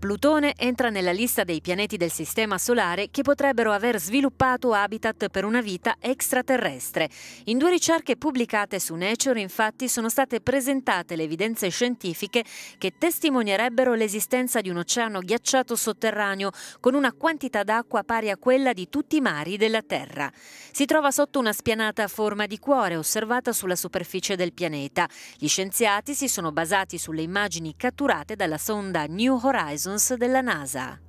Plutone entra nella lista dei pianeti del Sistema Solare che potrebbero aver sviluppato habitat per una vita extraterrestre. In due ricerche pubblicate su Nature infatti sono state presentate le evidenze scientifiche che testimonierebbero l'esistenza di un oceano ghiacciato sotterraneo con una quantità d'acqua pari a quella di tutti i mari della Terra. Si trova sotto una spianata a forma di cuore osservata sulla superficie del pianeta. Gli scienziati si sono basati sulle immagini catturate dalla sonda New Horizons Parsons della NASA.